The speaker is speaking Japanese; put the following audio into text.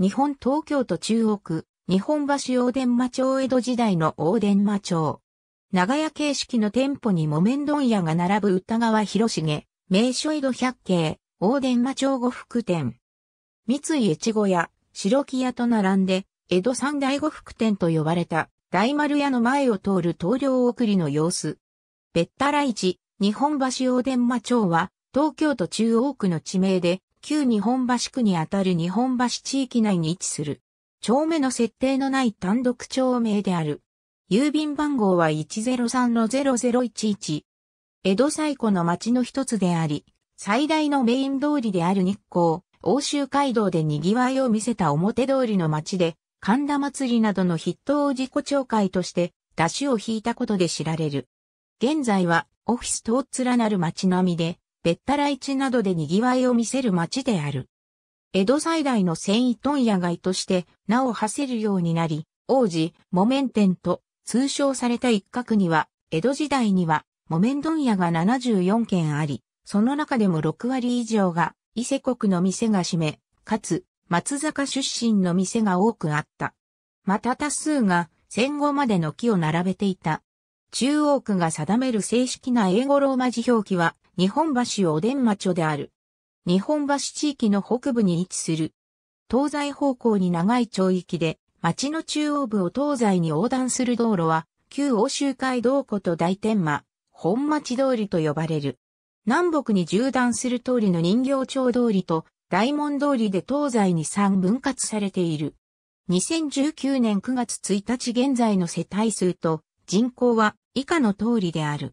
日本東京都中央区、日本橋大伝馬町江戸時代の大伝馬町。長屋形式の店舗に木綿問屋が並ぶ歌川広重、名所江戸百景、大伝馬町呉服店。三井越後屋、白木屋と並んで、江戸三大呉服店と呼ばれた大丸屋の前を通る東領送りの様子。べったら市、日本橋大伝馬町は、東京都中央区の地名で、旧日本橋区にあたる日本橋地域内に位置する。町目の設定のない単独町名である。郵便番号は103-0011。江戸最古の町の一つであり、最大のメイン通りである日光、欧州街道で賑わいを見せた表通りの町で、神田祭りなどの筆頭自己町会として、出汁を引いたことで知られる。現在は、オフィスと連なる町並みで、べったら市などで賑わいを見せる町である。江戸最大の繊維問屋街として名を馳せるようになり、王子、木綿店と通称された一角には、江戸時代には木綿問屋が74軒あり、その中でも6割以上が伊勢国の店が占め、かつ松坂出身の店が多くあった。また多数が戦後までの木を並べていた。中央区が定める正式な英語ローマ字表記は日本橋おでん町である。日本橋地域の北部に位置する。東西方向に長い町域で、町の中央部を東西に横断する道路は、旧欧州街道湖と大天満、本町通りと呼ばれる。南北に縦断する通りの人形町通りと大門通りで東西に3分割されている。2019年9月1日現在の世帯数と人口は以下の通りである。